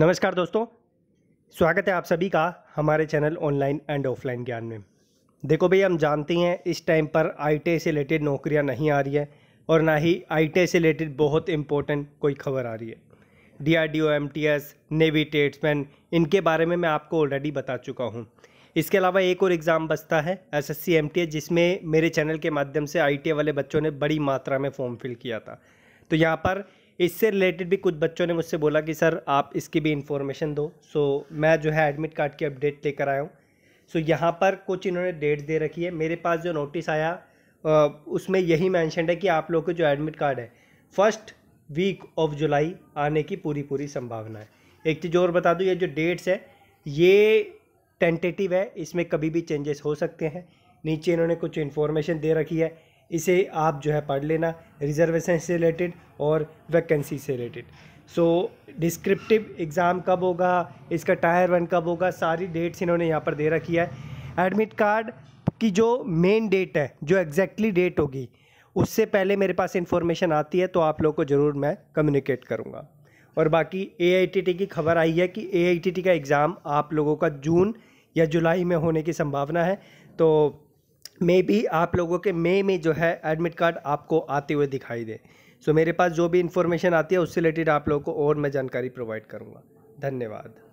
नमस्कार दोस्तों स्वागत है आप सभी का हमारे चैनल ऑनलाइन एंड ऑफलाइन ज्ञान में देखो भाई हम जानते हैं इस टाइम पर आई से रिलेटेड नौकरियां नहीं आ रही है और ना ही आई से रिलेटेड बहुत इंपॉर्टेंट कोई खबर आ रही है D R D O M T S navy tradesman इनके बारे में मैं आपको ऑलरेडी बता चुका हूँ इसके अलावा एक और एग्ज़ाम बचता है S S C M T S जिसमें मेरे चैनल के माध्यम से आई टी वाले बच्चों ने बड़ी मात्रा में फॉर्म फिल किया था तो यहाँ पर इससे रिलेटेड भी कुछ बच्चों ने मुझसे बोला कि सर आप इसकी भी इन्फॉर्मेशन दो सो मैं जो है एडमिट कार्ड की अपडेट लेकर आया हूँ सो यहाँ पर कुछ इन्होंने डेट्स दे रखी है मेरे पास जो नोटिस आया उसमें यही मैंशनड है कि आप लोग के जो एडमिट कार्ड है फर्स्ट वीक ऑफ जुलाई आने की पूरी पूरी संभावना है एक चीज़ और बता दूँ ये जो डेट्स है ये टेंटेटिव है इसमें कभी भी चेंजेस हो सकते हैं नीचे इन्होंने कुछ इन्फॉर्मेशन दे रखी है इसे आप जो है पढ़ लेना रिजर्वेशन से रिलेटेड और वैकेंसी से रिलेटेड सो डिस्क्रिप्टिव एग्ज़ाम कब होगा इसका टायर वन कब होगा सारी डेट्स इन्होंने यहाँ पर दे रखी है एडमिट कार्ड की जो मेन डेट है जो एग्जैक्टली डेट होगी उससे पहले मेरे पास इन्फॉर्मेशन आती है तो आप लोग को ज़रूर मैं कम्युनिकेट करूँगा और बाकी ए की खबर आई है कि ए का एग्ज़ाम आप लोगों का जून या जुलाई में होने की संभावना है तो मे भी आप लोगों के मे में जो है एडमिट कार्ड आपको आते हुए दिखाई दे सो so, मेरे पास जो भी इन्फॉर्मेशन आती है उससे रिलेटेड आप लोगों को और मैं जानकारी प्रोवाइड करूँगा धन्यवाद